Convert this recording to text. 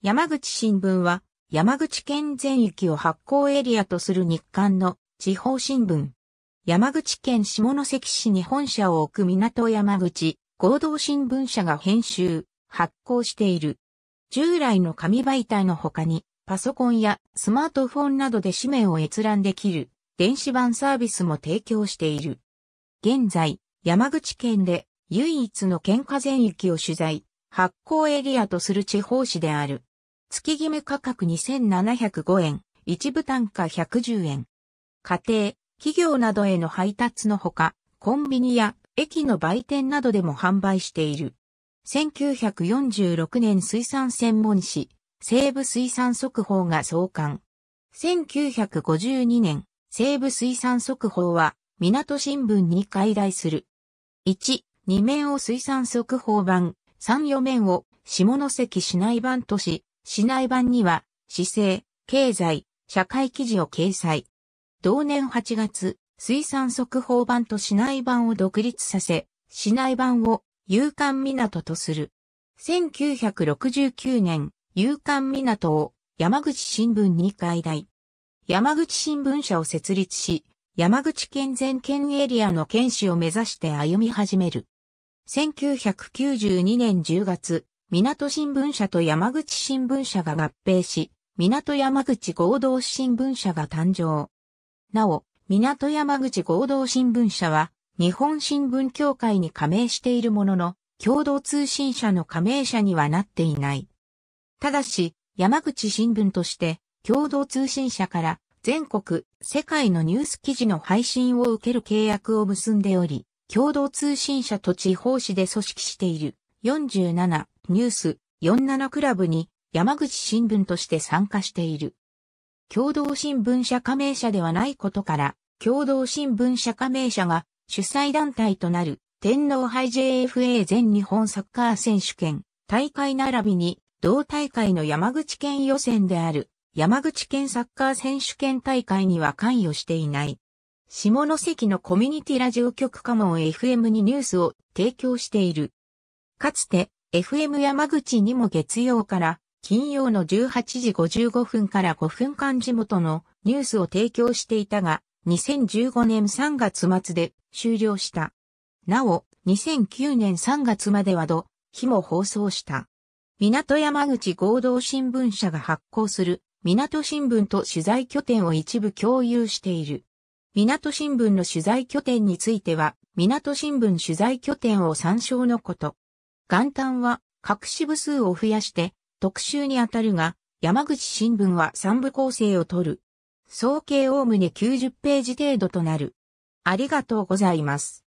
山口新聞は、山口県全域を発行エリアとする日刊の地方新聞。山口県下関市に本社を置く港山口合同新聞社が編集、発行している。従来の紙媒体の他に、パソコンやスマートフォンなどで紙面を閲覧できる電子版サービスも提供している。現在、山口県で唯一の県下全域を取材、発行エリアとする地方紙である。月決め価格2705円、一部単価110円。家庭、企業などへの配達のほか、コンビニや駅の売店などでも販売している。1946年水産専門誌、西部水産速報が創刊。1952年、西部水産速報は、港新聞に開題する。1、2面を水産速報版、3、4面を下関市内版とし、市内版には、市政、経済、社会記事を掲載。同年8月、水産速報版と市内版を独立させ、市内版を勇敢港とする。1969年、勇敢港を山口新聞に解体。山口新聞社を設立し、山口県全県エリアの県市を目指して歩み始める。1992年10月、港新聞社と山口新聞社が合併し、港山口合同新聞社が誕生。なお、港山口合同新聞社は、日本新聞協会に加盟しているものの、共同通信社の加盟者にはなっていない。ただし、山口新聞として、共同通信社から全国、世界のニュース記事の配信を受ける契約を結んでおり、共同通信社と地方紙で組織している47ニュース47クラブに山口新聞として参加している。共同新聞社加盟社ではないことから、共同新聞社加盟社が主催団体となる天皇杯 JFA 全日本サッカー選手権大会並びに同大会の山口県予選である山口県サッカー選手権大会には関与していない。下関のコミュニティラジオ局カモン FM にニュースを提供している。かつて FM 山口にも月曜から金曜の18時55分から5分間地元のニュースを提供していたが、2015年3月末で終了した。なお、2009年3月までは土、日も放送した。港山口合同新聞社が発行する港新聞と取材拠点を一部共有している。港新聞の取材拠点については、港新聞取材拠点を参照のこと。元旦は各支部数を増やして特集にあたるが、山口新聞は三部構成を取る。総計おおむね90ページ程度となる。ありがとうございます。